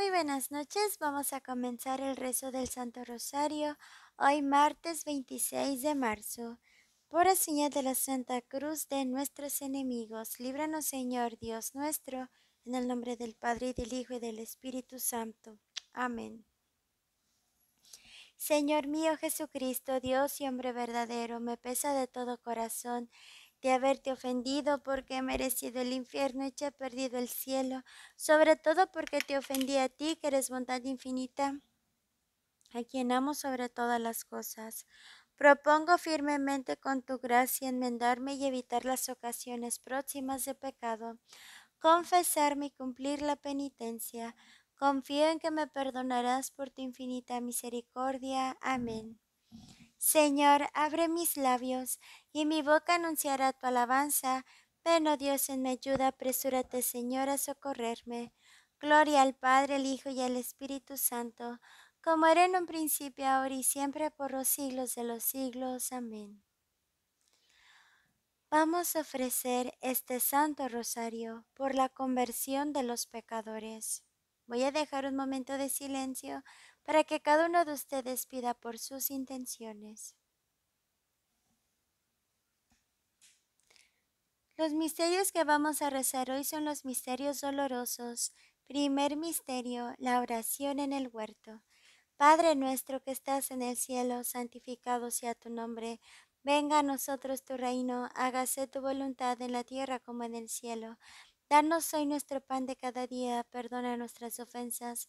Muy buenas noches, vamos a comenzar el rezo del Santo Rosario hoy martes 26 de marzo. Por la señal de la Santa Cruz de nuestros enemigos, líbranos Señor Dios nuestro, en el nombre del Padre y del Hijo y del Espíritu Santo. Amén. Señor mío Jesucristo, Dios y hombre verdadero, me pesa de todo corazón de haberte ofendido, porque he merecido el infierno y te he perdido el cielo, sobre todo porque te ofendí a ti, que eres bondad infinita, a quien amo sobre todas las cosas. Propongo firmemente con tu gracia enmendarme y evitar las ocasiones próximas de pecado, confesarme y cumplir la penitencia. Confío en que me perdonarás por tu infinita misericordia. Amén. Señor, abre mis labios, y mi boca anunciará tu alabanza. Ven, oh Dios, en mi ayuda, apresúrate, Señor, a socorrerme. Gloria al Padre, al Hijo y al Espíritu Santo, como era en un principio, ahora y siempre, por los siglos de los siglos. Amén. Vamos a ofrecer este Santo Rosario por la conversión de los pecadores. Voy a dejar un momento de silencio para que cada uno de ustedes pida por sus intenciones. Los misterios que vamos a rezar hoy son los misterios dolorosos. Primer misterio, la oración en el huerto. Padre nuestro que estás en el cielo, santificado sea tu nombre. Venga a nosotros tu reino, hágase tu voluntad en la tierra como en el cielo. Danos hoy nuestro pan de cada día, perdona nuestras ofensas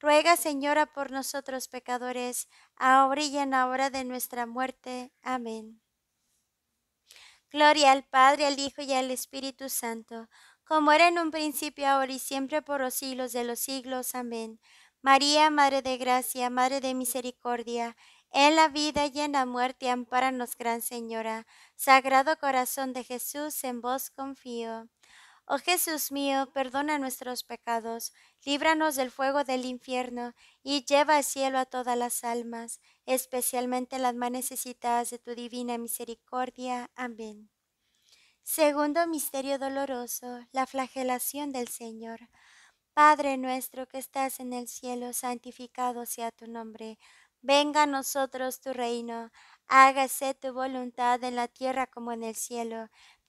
Ruega, Señora, por nosotros pecadores, ahora y en la hora de nuestra muerte. Amén. Gloria al Padre, al Hijo y al Espíritu Santo, como era en un principio, ahora y siempre, por los siglos de los siglos. Amén. María, Madre de Gracia, Madre de Misericordia, en la vida y en la muerte, ampáranos, Gran Señora. Sagrado Corazón de Jesús, en vos confío. Oh Jesús mío, perdona nuestros pecados, líbranos del fuego del infierno y lleva al cielo a todas las almas, especialmente las más necesitadas de tu divina misericordia. Amén. Segundo misterio doloroso, la flagelación del Señor. Padre nuestro que estás en el cielo, santificado sea tu nombre. Venga a nosotros tu reino. Hágase tu voluntad en la tierra como en el cielo.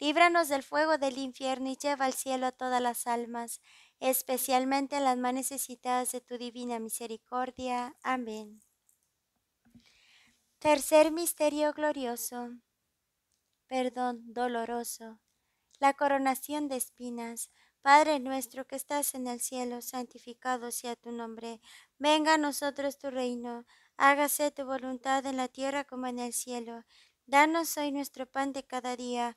Líbranos del fuego del infierno y lleva al cielo a todas las almas, especialmente a las más necesitadas de tu divina misericordia. Amén. Tercer misterio glorioso, perdón doloroso, la coronación de espinas. Padre nuestro que estás en el cielo, santificado sea tu nombre. Venga a nosotros tu reino. Hágase tu voluntad en la tierra como en el cielo. Danos hoy nuestro pan de cada día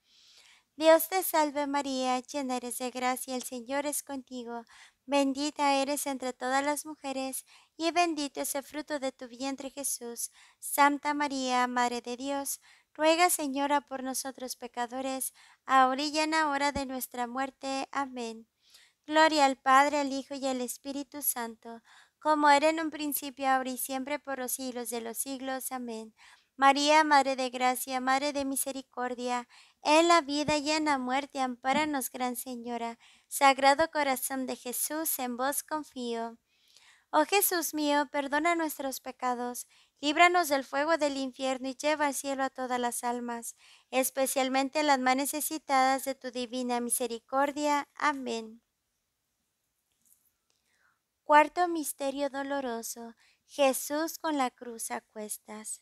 Dios te salve María, llena eres de gracia, el Señor es contigo, bendita eres entre todas las mujeres, y bendito es el fruto de tu vientre Jesús. Santa María, Madre de Dios, ruega Señora por nosotros pecadores, ahora y en la hora de nuestra muerte. Amén. Gloria al Padre, al Hijo y al Espíritu Santo, como era en un principio, ahora y siempre, por los siglos de los siglos. Amén. María, Madre de Gracia, Madre de Misericordia, en la vida y en la muerte, amparanos, Gran Señora. Sagrado Corazón de Jesús, en vos confío. Oh Jesús mío, perdona nuestros pecados, líbranos del fuego del infierno y lleva al cielo a todas las almas, especialmente las más necesitadas de tu divina misericordia. Amén. Cuarto Misterio Doloroso. Jesús con la cruz a cuestas.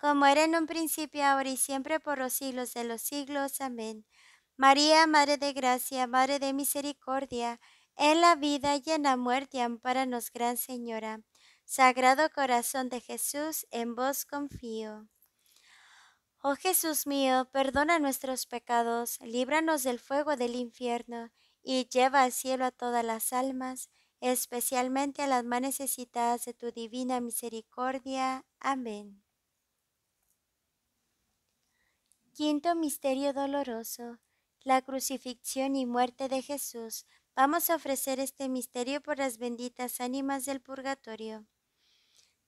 como era en un principio, ahora y siempre, por los siglos de los siglos. Amén. María, Madre de Gracia, Madre de Misericordia, en la vida y en la muerte, amparanos, Gran Señora. Sagrado Corazón de Jesús, en vos confío. Oh Jesús mío, perdona nuestros pecados, líbranos del fuego del infierno, y lleva al cielo a todas las almas, especialmente a las más necesitadas de tu divina misericordia. Amén. Quinto Misterio Doloroso, la crucifixión y muerte de Jesús. Vamos a ofrecer este misterio por las benditas ánimas del purgatorio.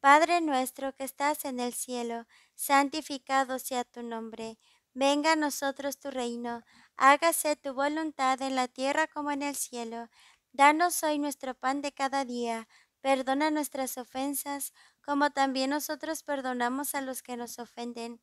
Padre nuestro que estás en el cielo, santificado sea tu nombre. Venga a nosotros tu reino, hágase tu voluntad en la tierra como en el cielo. Danos hoy nuestro pan de cada día, perdona nuestras ofensas, como también nosotros perdonamos a los que nos ofenden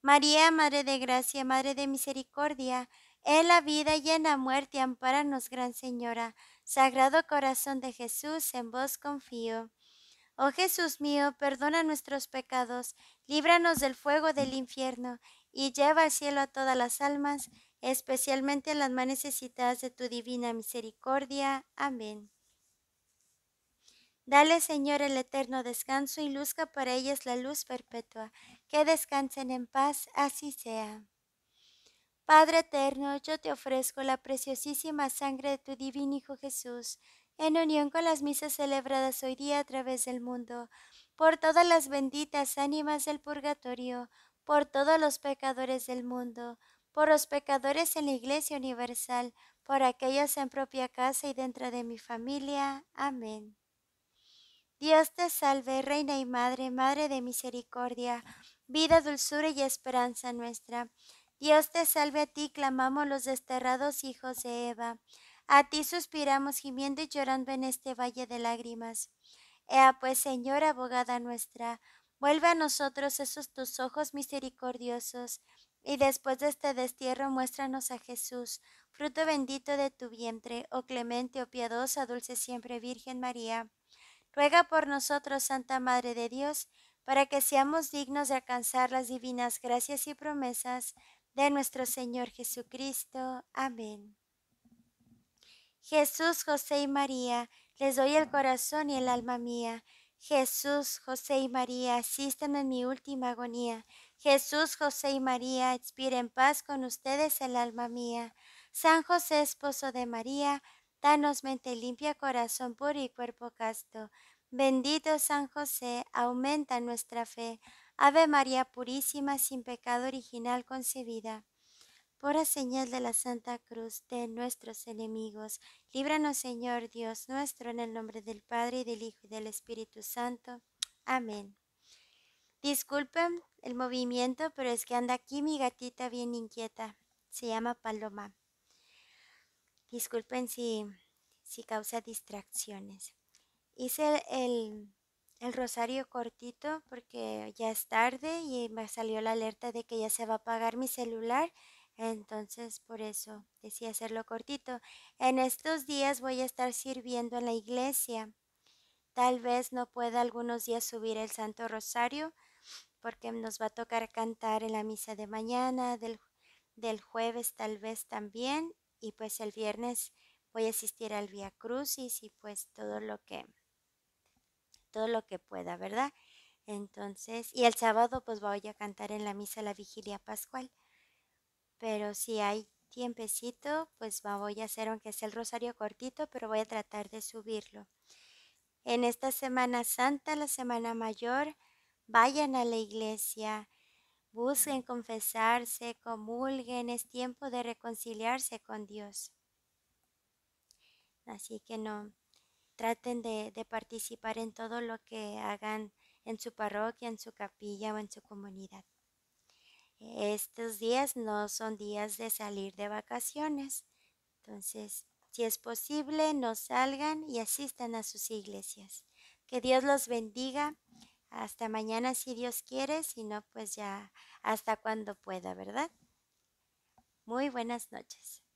María, Madre de Gracia, Madre de Misericordia, en la vida y en la muerte, amparanos, Gran Señora. Sagrado Corazón de Jesús, en vos confío. Oh Jesús mío, perdona nuestros pecados, líbranos del fuego del infierno, y lleva al cielo a todas las almas, especialmente a las más necesitadas de tu divina misericordia. Amén. Dale, Señor, el eterno descanso y luzca para ellas la luz perpetua que descansen en paz, así sea. Padre eterno, yo te ofrezco la preciosísima sangre de tu divino Hijo Jesús, en unión con las misas celebradas hoy día a través del mundo, por todas las benditas ánimas del purgatorio, por todos los pecadores del mundo, por los pecadores en la Iglesia Universal, por aquellos en propia casa y dentro de mi familia. Amén. Dios te salve, Reina y Madre, Madre de Misericordia vida, dulzura y esperanza nuestra. Dios te salve a ti, clamamos los desterrados hijos de Eva. A ti suspiramos gimiendo y llorando en este valle de lágrimas. Ea pues, Señor, abogada nuestra, vuelve a nosotros esos tus ojos misericordiosos, y después de este destierro muéstranos a Jesús, fruto bendito de tu vientre, oh clemente, oh piadosa, dulce siempre Virgen María. Ruega por nosotros, Santa Madre de Dios, para que seamos dignos de alcanzar las divinas gracias y promesas de nuestro Señor Jesucristo. Amén. Jesús, José y María, les doy el corazón y el alma mía. Jesús, José y María, asisten en mi última agonía. Jesús, José y María, expire en paz con ustedes el alma mía. San José, esposo de María, danos mente limpia, corazón puro y cuerpo casto Bendito San José, aumenta nuestra fe. Ave María Purísima, sin pecado original concebida. Por la señal de la Santa Cruz de nuestros enemigos, líbranos Señor Dios nuestro, en el nombre del Padre, y del Hijo, y del Espíritu Santo. Amén. Disculpen el movimiento, pero es que anda aquí mi gatita bien inquieta. Se llama Paloma. Disculpen si, si causa distracciones hice el, rosario cortito porque ya es tarde y me salió la alerta de que ya se va a apagar mi celular. Entonces por eso decidí hacerlo cortito. En estos días voy a estar sirviendo en la iglesia. Tal vez no pueda algunos días subir el Santo Rosario porque nos va a tocar cantar en la misa de mañana, del, del jueves tal vez también y pues el viernes voy a asistir al Via Crucis y pues todo lo que lo que pueda, ¿verdad? Entonces, y el sábado pues voy a cantar en la misa la vigilia pascual. Pero si hay tiempecito, pues voy a hacer, aunque sea el rosario cortito, pero voy a tratar de subirlo. En esta Semana Santa, la Semana Mayor, vayan a la iglesia, busquen confesarse, comulguen, es tiempo de reconciliarse con Dios. Así que no, traten de, participar en todo lo que hagan en su parroquia, en su capilla o en su comunidad. Estos días no son días de salir de vacaciones, entonces si es posible no salgan y asistan a sus iglesias. Que Dios los bendiga. Hasta mañana si Dios quiere, si no, pues ya hasta cuando pueda, ¿verdad? Muy buenas noches.